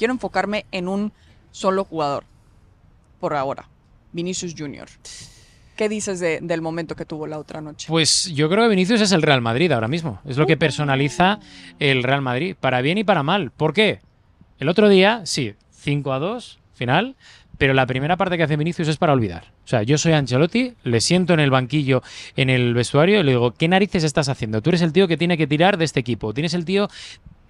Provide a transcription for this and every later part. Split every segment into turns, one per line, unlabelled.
Quiero enfocarme en un solo jugador, por ahora, Vinicius Jr. ¿Qué dices del momento que tuvo la otra noche?
Pues yo creo que Vinicius es el Real Madrid ahora mismo. Es lo que uh. personaliza el Real Madrid, para bien y para mal. ¿Por qué? El otro día, sí, 5 a 2, final, pero la primera parte que hace Vinicius es para olvidar. O sea, yo soy Ancelotti, le siento en el banquillo, en el vestuario, y le digo, ¿qué narices estás haciendo? Tú eres el tío que tiene que tirar de este equipo. Tienes el tío,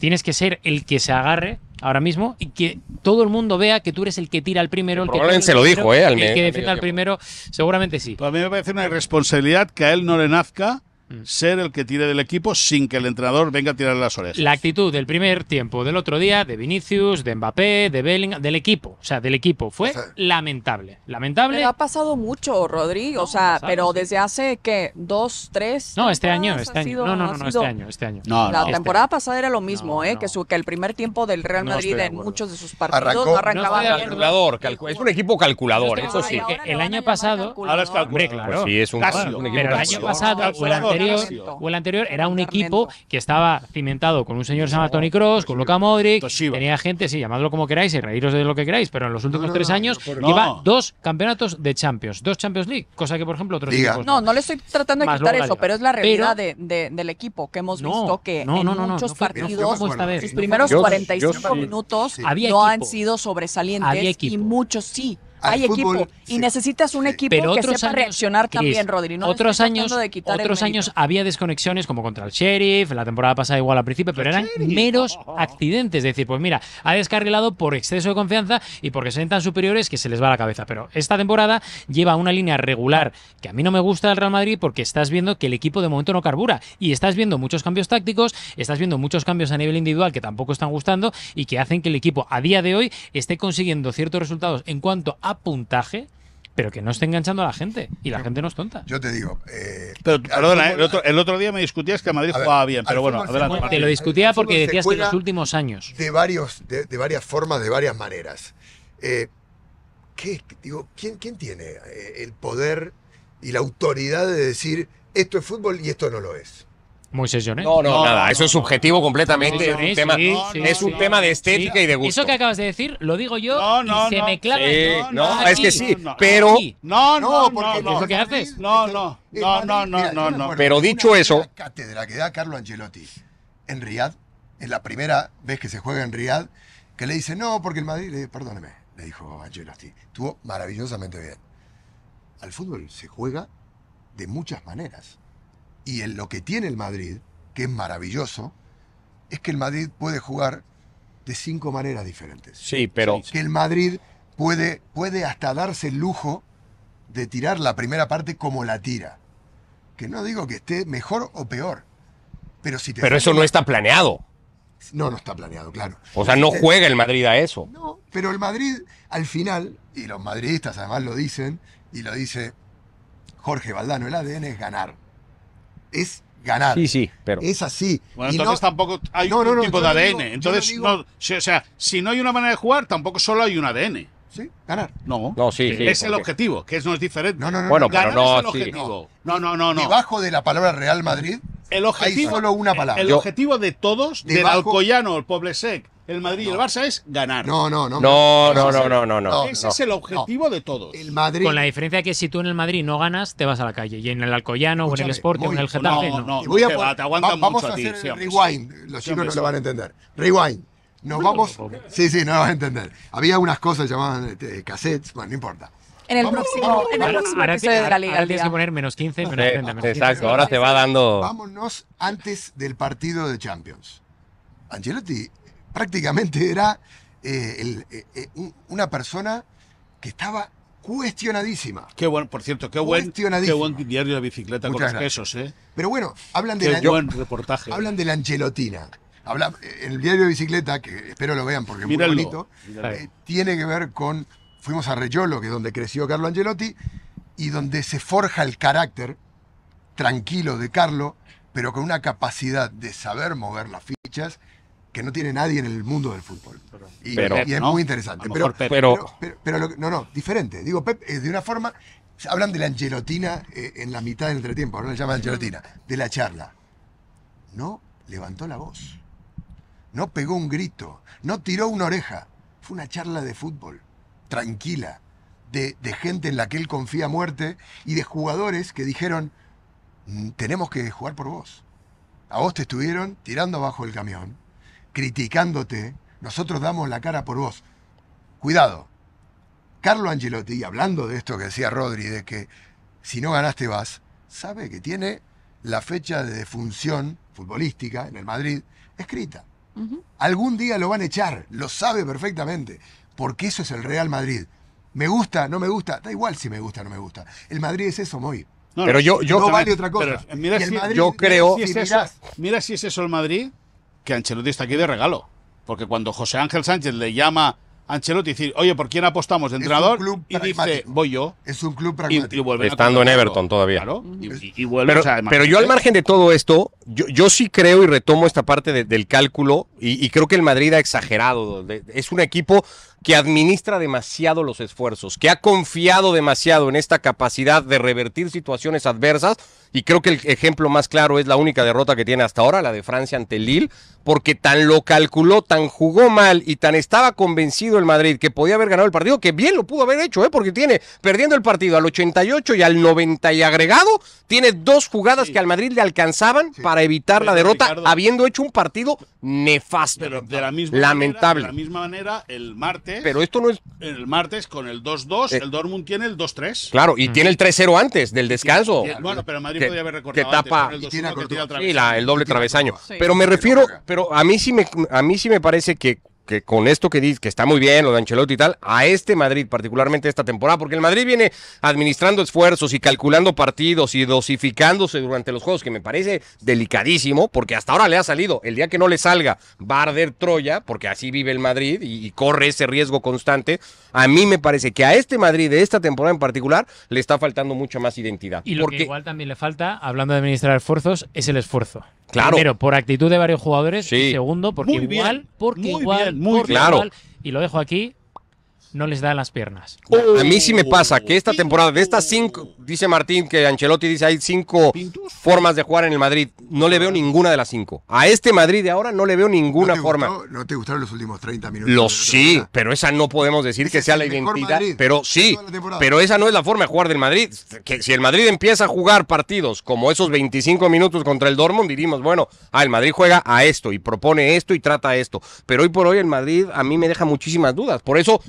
Tienes que ser el que se agarre ahora mismo y que todo el mundo vea que tú eres el que tira al primero. El Probablemente se lo dijo, ¿eh? Al el que defienda al primero, seguramente sí. a mí me parece una
irresponsabilidad que a él no le nazca Mm. ser el que tire del equipo sin que el entrenador venga a tirar las orejas.
La actitud del primer tiempo del otro día de Vinicius, de Mbappé, de Bellingham, del equipo, o sea, del equipo fue lamentable, lamentable.
ha pasado mucho, Rodrigo o sea, pero desde hace que dos, tres.
No, este, este, este año, este año. no, no, no, este año, este año. la temporada
pasada era lo mismo, eh, que que el primer tiempo del Real Madrid en muchos de sus partidos arrancaba
es un equipo calculador, eso
sí. El año
pasado,
ahora sí es un, equipo. Pero el año pasado
o el anterior era un equipo que estaba cimentado con un señor se llama Tony Cross, con Luka Modric, tenía gente, sí, llamadlo como queráis y reíros de lo que queráis, pero en los últimos tres años lleva dos campeonatos de Champions, dos Champions League, cosa que por ejemplo otros día no.
No, le estoy tratando de quitar eso, pero es la realidad de, del equipo que hemos visto que en muchos partidos, sus primeros 45 minutos no han sido sobresalientes y muchos sí hay equipo y necesitas un equipo que sepa reaccionar también, Rodri. otros años, otros años
había desconexiones como contra el Sheriff, la temporada pasada igual al principio, pero eran meros accidentes. Es decir, pues mira, ha descarrilado por exceso de confianza y porque se ven tan superiores que se les va la cabeza. Pero esta temporada lleva una línea regular que a mí no me gusta el Real Madrid porque estás viendo que el equipo de momento no carbura y estás viendo muchos cambios tácticos, estás viendo muchos cambios a nivel individual que tampoco están gustando y que hacen que el equipo a día de hoy esté consiguiendo ciertos resultados en cuanto a puntaje, pero que no esté enganchando a la gente. Y la gente no es tonta. Yo te digo.
Eh, pero, perdona, eh, el, otro, día me discutías que Madrid jugaba bien, pero bueno, adelante. te lo discutía porque decías que en los
últimos años.
De, varios, de, varias formas, de varias maneras. Eh, digo, ¿quién, ¿Quién tiene eh, el poder y la autoridad de decir esto es fútbol y esto no lo es?
muy sesiones No, no, nada, eso es subjetivo completamente. es un, tema, un tema de estética y de gusto. Eso que acabas de decir, lo digo yo y se me clava. no, es que sí, pero. No, no,
no, No,
no, no, no, eh, no, no. Pero dicho eso. Cátedra que da Carlo Angelotti en Riyadh, en la primera vez que se juega en Riyadh, que le dice, no, porque el Madrid, le, perdóneme, le dijo Angelotti estuvo maravillosamente bien. Al fútbol se juega de muchas maneras. Y en lo que tiene el Madrid, que es maravilloso, es que el Madrid puede jugar de cinco maneras diferentes. Sí, pero. Que el Madrid puede, puede hasta darse el lujo de tirar la primera parte como la tira. Que no digo que esté mejor o peor. Pero, pero eso no está planeado. No, no está planeado, claro. O sea, no eh, juega el
Madrid a eso. No,
pero el Madrid al final, y los madridistas además lo dicen, y lo dice Jorge Valdano, el ADN es ganar es ganar. Sí, sí, pero. Es así. Bueno, entonces tampoco hay un tipo de ADN. entonces, o sea, si no hay una
manera de jugar, tampoco solo hay un ADN. Sí,
ganar. No, no sí, eh, sí, es el objetivo, que no es diferente. No, no, no. Bueno, no, objetivo. No, no, no, no. Debajo de la palabra Real Madrid el objetivo, hay
solo una palabra. El, objetivo de todos, del alcoyano, el poblesec, el Madrid y el Barça es ganar. No, no, no. No, no, no, no, no. Ese es el objetivo de todos. El Madrid. Con la
diferencia que si tú en el Madrid no ganas, te vas a la calle. Y en el Alcoyano, o en el Sport, o en el Getafe, no. No, voy a, te aguantan a,
rewind. Los chicos no lo van a entender. Rewind. Nos vamos. Sí, sí, no lo van a entender. Había unas cosas llamadas este, cassettes, bueno, no importa. En el próximo, en el próximo de la Liga. Ahora tienes que
poner menos 15, menos 30. Exacto, ahora te va
dando. Vámonos antes del partido de Champions. Ancelotti prácticamente era eh, eh, eh, una persona que estaba cuestionadísima. Qué bueno, por cierto, qué buen, qué
diario de bicicleta con los
¿eh? Pero bueno, hablan de la, Hablan de angelotina. Habla, el diario de bicicleta, que espero lo vean porque es muy bonito, tiene que ver con. Fuimos a Reyolo, que es donde creció Carlo Angelotti, y donde se forja el carácter tranquilo de Carlo, pero con una capacidad de saber mover las fichas que no tiene nadie en el mundo del fútbol. Y, es muy interesante. Pero, pero, no, no, diferente. Digo, Pep, eh, de una forma, hablan de la angelotina eh, en la mitad del entretiempo, ahora le llaman angelotina, de la charla. No levantó la voz, no pegó un grito, no tiró una oreja. Fue una charla de fútbol, tranquila, de, gente en la que él confía muerte y de jugadores que dijeron, mm, tenemos que jugar por vos. A vos te estuvieron tirando abajo el camión, criticándote, nosotros damos la cara por vos. Cuidado. Carlo Angelotti, hablando de esto que decía Rodri, de que si no ganaste vas, sabe que tiene la fecha de defunción futbolística en el Madrid escrita. Algún día lo van a echar, lo sabe perfectamente, porque eso es el Real Madrid. Me gusta, no me gusta, da igual si me gusta o no me gusta. El Madrid es eso, muy. pero yo, yo vale otra cosa. yo creo.
mira, si es eso el Madrid, que Ancelotti está aquí de regalo. Porque cuando José Ángel Sánchez le llama a Ancelotti y dice, oye, ¿por quién apostamos de entrenador? y dice, voy yo.
Es un club pragmático.
Estando en Everton todavía. y, vuelve, pero, pero, yo al margen de todo esto, yo, sí creo y retomo esta parte del cálculo y, creo que el Madrid ha exagerado. es un equipo que administra demasiado los esfuerzos, que ha confiado demasiado en esta capacidad de revertir situaciones adversas, y creo que el ejemplo más claro es la única derrota que tiene hasta ahora, la de Francia ante Lille, porque tan lo calculó, tan jugó mal y tan estaba convencido el Madrid que podía haber ganado el partido, que bien lo pudo haber hecho, ¿eh? porque tiene, perdiendo el partido al 88 y al 90 y agregado, tiene dos jugadas que al Madrid le alcanzaban para evitar la derrota, habiendo hecho un partido nefasto, de la misma lamentable. de la
misma manera, el martes pero esto no es. El martes con el 2-2, eh. el Dortmund tiene el 2-3. Claro, y tiene el 3-0
antes del descanso.
bueno, pero Madrid que, podría haber recordado. Que tapa. el, y tiene la,
doble travesaño. Pero me refiero. Pero a mí sí me, a mí sí me parece que que con esto que dice, que está muy bien lo de Ancelotti y tal, a este Madrid, particularmente esta temporada, porque el Madrid viene administrando esfuerzos y calculando partidos y dosificándose durante los juegos, que me parece delicadísimo, porque hasta ahora le ha salido. El día que no le salga, va a arder Troya, porque así vive el Madrid y, corre ese riesgo constante. A mí me parece que a este Madrid de esta temporada en particular le está faltando
mucha más identidad. Y lo porque... que igual también le falta, hablando de administrar esfuerzos, es el esfuerzo. Claro. Primero, por actitud de varios jugadores. Y segundo, porque igual, porque igual, muy claro. igual. Y lo dejo aquí no les da las piernas.
A mí sí me oh. pasa que esta temporada, de estas cinco, dice Martín que Ancelotti dice hay cinco formas de jugar en el Madrid. No le veo ninguna de las cinco. A este Madrid de ahora no le veo ninguna forma. ¿No te gustaron los últimos 30 minutos? Los sí, pero esa no podemos decir que sea la identidad. pero sí, pero esa no es la forma de jugar del Madrid. Que si el Madrid empieza a jugar partidos como esos 25 minutos contra el Dortmund, diríamos, bueno, ah, el Madrid juega a esto y propone esto y trata esto. Pero hoy por hoy el Madrid a mí me deja muchísimas dudas. Por eso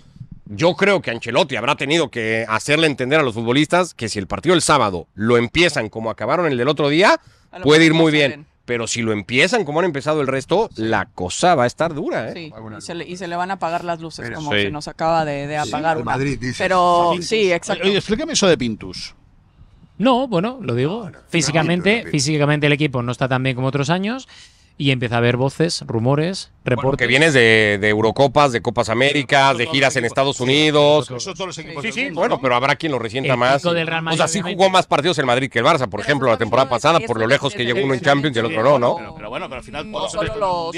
yo creo que Ancelotti habrá tenido que hacerle entender a los futbolistas que si el partido el sábado lo empiezan como acabaron el del otro día, puede ir muy bien. Pero si lo empiezan como han empezado el resto, la cosa va a estar dura. ¿eh?
y, se le, van a apagar las luces, como se nos acaba de, apagar una. Pero sí, exacto. Oye,
explícame eso de Pintus.
No, bueno, lo digo. físicamente, físicamente el equipo no está tan bien como otros años y empieza a haber voces, rumores, reportes. que vienes
de, Eurocopas, de Copas Américas, de giras en Estados Unidos. eso sí, bueno, pero habrá quien lo resienta más. o sea, sí jugó más partidos el Madrid que el Barça, por ejemplo, la temporada pasada, por lo lejos que llegó uno en Champions y el otro no, ¿no?
Pero, bueno, pero al final todos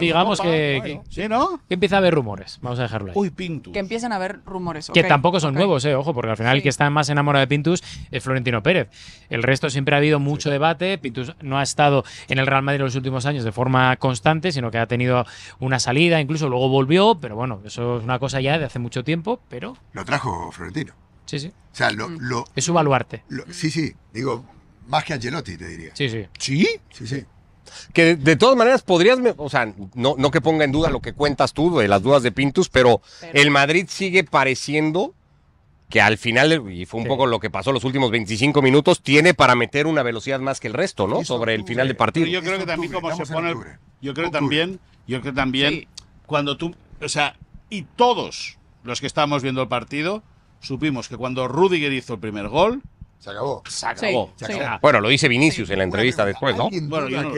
Digamos
que,
¿sí, no? que empieza a haber rumores, vamos a dejarlo ahí. Uy,
Pintus. Que empiezan a haber rumores. que tampoco son
nuevos, eh, ojo, porque al final el que está más enamorado de Pintus es Florentino Pérez. El resto siempre ha habido mucho debate, Pintus no ha estado en el Real Madrid los últimos años de forma constante, sino que ha tenido una salida, incluso luego volvió, pero bueno, eso es una cosa ya de hace mucho tiempo, pero...
Lo trajo Florentino. Sí, sí. O sea, lo... Mm.
es su baluarte. sí, sí. Digo, más que Angelotti, te diría. Sí, sí. ¿Sí? Sí, sí.
Que de, todas maneras podrías, o sea, no, no que ponga en duda lo que cuentas tú de las dudas de Pintus, pero... el Madrid sigue pareciendo que al final, y fue un poco lo que pasó los últimos 25 minutos, tiene para meter una velocidad más que el resto, ¿no? Sobre el final del partido. yo
creo que también como se Yo creo también, yo creo también, cuando tú... O sea, y todos los que estábamos viendo el partido supimos que cuando Rudiger hizo el primer gol, se acabó. Se acabó.
Bueno, lo dice Vinicius en la entrevista después, ¿no? el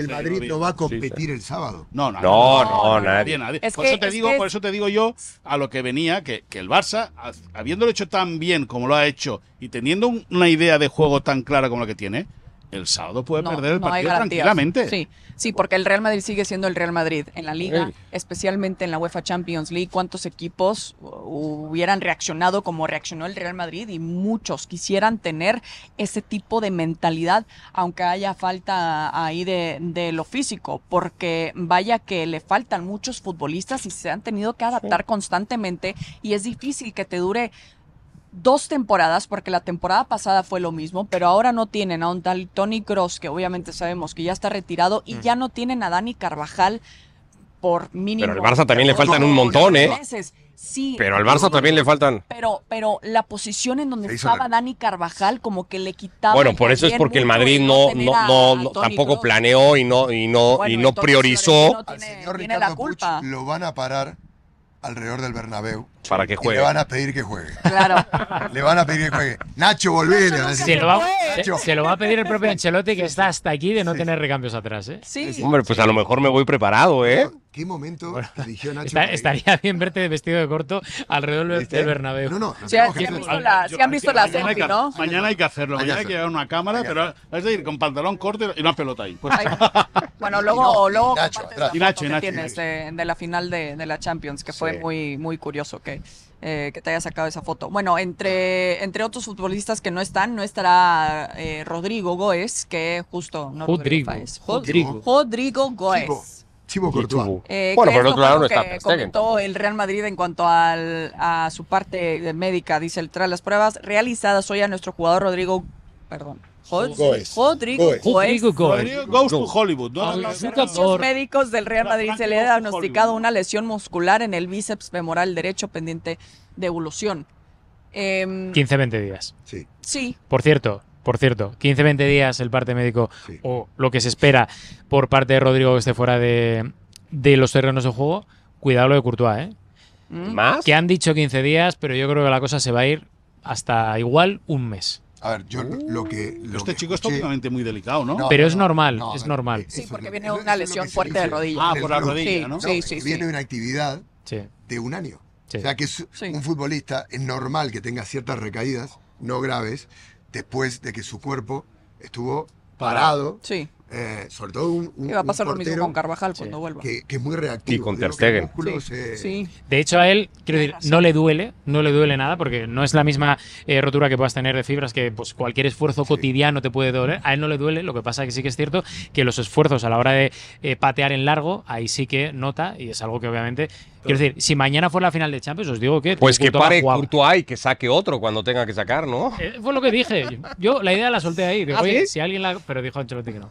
Madrid no va a competir el sábado. No, no, no, no, nadie. por, eso te digo, por
eso te digo yo a lo que venía, que, que, el Barça, habiéndolo hecho tan bien como lo ha hecho y teniendo una idea de juego tan clara como la que tiene, el sábado puede perder el partido tranquilamente. Sí,
sí, porque el Real Madrid sigue siendo el Real Madrid en la liga, especialmente en la UEFA Champions League. ¿Cuántos equipos hubieran reaccionado como reaccionó el Real Madrid? Y muchos quisieran tener ese tipo de mentalidad, aunque haya falta ahí de, lo físico, porque vaya que le faltan muchos futbolistas y se han tenido que adaptar constantemente y es difícil que te dure dos temporadas, porque la temporada pasada fue lo mismo, pero ahora no tienen a un tal Tony Cross, que obviamente sabemos que ya está retirado, y mm. ya no tienen a Dani Carvajal por mínimo. Pero al Barça también le faltan un montón, ¿eh? pero al Barça también le faltan. Pero, pero la posición en donde estaba Dani Carvajal como que le quitaba. Bueno, por eso es porque el Madrid no, no, no, tampoco
planeó y no,
y no, y no priorizó. Tiene, la culpa. lo van a parar alrededor del Bernabéu. Para que juegue. le van a pedir que juegue. Claro. le van a pedir que juegue. Nacho,
volví. se, lo va, a pedir el propio Ancelotti, que está hasta aquí de no tener recambios atrás. ¿eh?
Sí.
Hombre, pues a lo mejor me voy preparado, ¿eh?
¿Qué momento Nacho? estaría bien verte de vestido de corto alrededor del, Bernabeu. Bernabéu. No, no.
no si, han visto Mañana hay
que hacerlo. Mañana hay que llevar una cámara, pero es con pantalón corto y una pelota ahí. Pues.
Bueno, luego, y luego Nacho, Nacho, tienes De, la final de, de, la Champions, que fue muy, muy curioso que, eh, que te haya sacado esa foto. Bueno, entre, entre otros futbolistas que no están, no estará eh, Rodrigo Goes, que justo no Rodrigo. Rodrigo. Rodrigo Goes. Chivo Eh, bueno, por el otro lado no está comentó el Real Madrid en cuanto al, a su parte médica, dice el, tras las pruebas realizadas hoy a nuestro jugador Rodrigo perdón. Goes. Rodrigo to Hollywood. Los médicos del Real Madrid se le ha diagnosticado una lesión muscular en el bíceps femoral derecho pendiente de evolución. 15-20
em, días. Sí. Sí. Por cierto, por cierto, 15-20 días el parte médico o lo que se espera por parte de Rodrigo que esté fuera de, de los terrenos de juego. Cuidado lo de Courtois, ¿eh? Mm. ¿Más? Que han dicho 15 días, pero yo creo que la cosa se va a ir hasta igual un mes.
A ver, yo lo que. este chico es tópicamente muy
delicado, ¿no? pero es normal,
eh, es normal. Sí, porque
viene una lesión fuerte de rodilla. Ah, por la rodilla, ¿no? Sí, sí, Viene de
una actividad de un año. O sea que un futbolista es normal que tenga ciertas recaídas, no graves, después de que su cuerpo estuvo
parado, sí.
Eh, sobre todo un, con Carvajal cuando vuelva? Que, es muy reactivo. Y con Ter eh, Sí.
De hecho, a él, quiero decir, no le duele, no le duele nada, porque no es la misma eh, rotura que puedas tener de fibras, que pues, cualquier esfuerzo cotidiano te puede doler. A él no le duele, lo que pasa es que sí que es cierto que los esfuerzos a la hora de eh, patear en largo, ahí sí que nota, y es algo que obviamente Quiero decir, si mañana fue la final de Champions, os digo que. Pues que pare Courtois y que saque otro cuando tenga que sacar, ¿no? Eh, fue lo que dije. Yo la idea la solté ahí. ¿Ah, si alguien la. Pero dijo Ancelotti que no.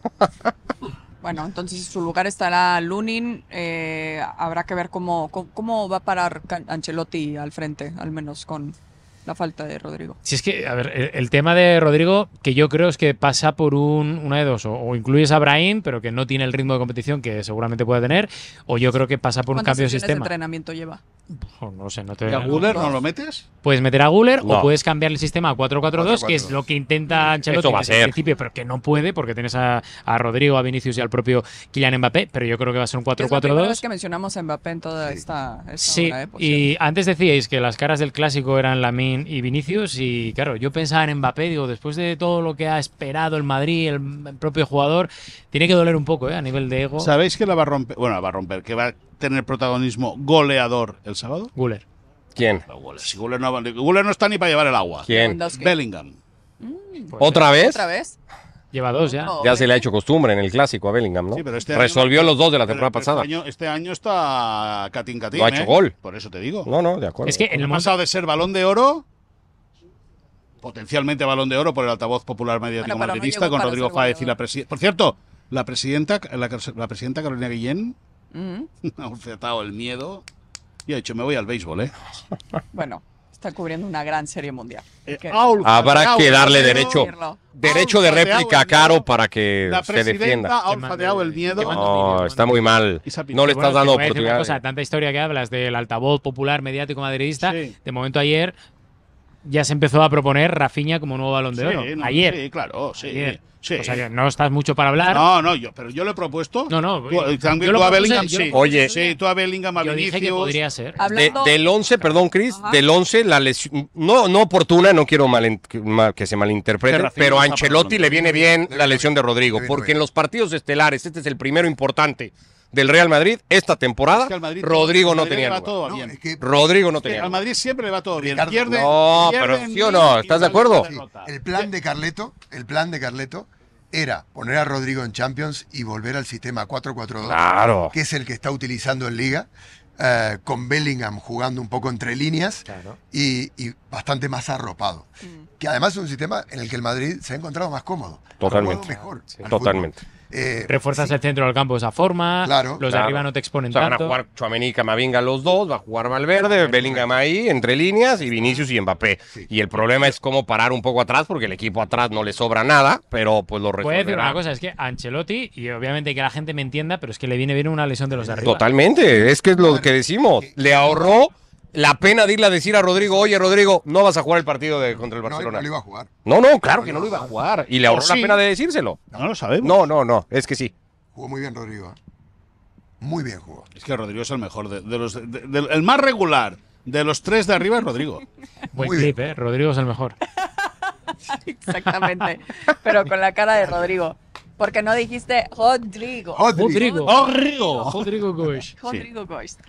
Bueno, entonces su lugar estará Lunin. Eh, habrá que ver cómo, cómo va a parar Ancelotti al frente, al menos con, la falta de Rodrigo.
Si es que, a ver, el, tema de Rodrigo, que yo creo es que pasa por un, una de dos, o, incluyes a Brahim, pero que no tiene el ritmo de competición que seguramente puede tener, o yo creo que pasa por un cambio de sistema. ¿Qué
entrenamiento lleva?
no sé, no te... ¿Y a Guller no lo metes? Puedes meter a Guller o puedes cambiar el sistema a 4-4-2, que es lo que intenta Ancelotti en principio, pero que no puede porque tienes a, a, Rodrigo, a Vinicius y al propio Kylian Mbappé, pero yo creo que va a ser un 4-4-2. Es
que mencionamos a Mbappé en toda esta, sí. ¿eh?
y antes decíais que las caras del clásico eran la min y Vinicius. Y claro, yo pensaba en Mbappé, digo, después de todo lo que ha esperado el Madrid, el propio jugador, tiene que doler un poco ¿eh? a nivel de ego.
¿Sabéis que la va a romper? Bueno, la va a romper, que va a tener protagonismo goleador el sábado. Guller. ¿Quién? Guler no, está ni para llevar el agua. ¿Quién? Bellingham.
Mm.
¿Otra vez? ¿Otra vez? Lleva dos ya. Oh. ya se le ha hecho costumbre en el clásico a Bellingham, ¿no? pero este Resolvió los dos de la temporada este pasada.
Este año, está Catín Catín. ha hecho ¿eh? gol. Por eso te digo. No, no, de acuerdo. Es que el pasado de ser balón de oro potencialmente balón de oro por el altavoz popular mediático madridista con Rodrigo Fáez y la presidenta. Por cierto, la presidenta, la, presidenta Carolina Guillén mm. ha ofertado el miedo y ha dicho, me voy al béisbol, ¿eh?
Bueno está cubriendo una gran serie mundial. Eh, habrá que darle derecho derecho de réplica caro
para que se defienda.
Ha el miedo.
No, está muy mal. No le estás dando oportunidad.
tanta historia que hablas del altavoz popular mediático madridista. De momento ayer ya se empezó a proponer Rafiña como nuevo balón de oro. ayer. Sí, claro, sí. O sea que no estás mucho para hablar. No,
no, yo, pero yo lo he propuesto.
No, no. Tú, eh, a Bellingham, sí. Oye, sí, tú
a Bellingham, a yo Dije que podría ser. del
11, perdón, Chris, del 11, la lesión. No, no oportuna, no quiero que se malinterprete, pero a Ancelotti le viene bien la lesión de Rodrigo, porque en los partidos estelares, este es el primero importante del Real Madrid esta temporada, Rodrigo no tenía Rodrigo no
tenía. Al Madrid siempre le va todo bien. no, pero sí o no, ¿estás de acuerdo? El plan de Carleto, el plan de Carleto era poner a Rodrigo en Champions y volver al sistema 4-4-2, que es el que está utilizando en Liga. Eh, con Bellingham jugando un poco entre líneas y, bastante más arropado. Mm. Que además es un sistema en el que el Madrid se ha encontrado más cómodo. Totalmente. Mejor Totalmente. Eh, Refuerzas
el centro del campo de esa forma. los de arriba no te exponen tanto. Van a jugar
Chuamení Camavinga los dos, va a jugar Valverde, Bellingham ahí, entre líneas, y Vinicius y Mbappé. Y el problema es cómo parar un poco atrás, porque el equipo atrás no le sobra nada, pero pues lo resolverá. Puede decir una cosa,
es que Ancelotti, y obviamente que la gente me entienda, pero es que le viene bien una lesión de los arriba.
Totalmente, es que es lo que decimos. Eh, le ahorró la pena de irle a decir a Rodrigo, oye Rodrigo, no vas a jugar el partido de, contra el Barcelona. No, no a No, no,
claro que no lo iba a jugar.
Y le ahorró la pena de decírselo. No lo sabemos. No, no, no, es que sí.
Jugó muy bien Rodrigo. ¿eh? Muy bien jugó. Es que Rodrigo es el mejor, de, los, el más regular de los tres de arriba es Rodrigo.
Buen clip, ¿eh? Rodrigo es el mejor.
Exactamente, pero con la cara de Rodrigo. Porque no dijiste Rodrigo. Rodrigo.
Rodrigo.
Rodrigo Rodrigo Goist.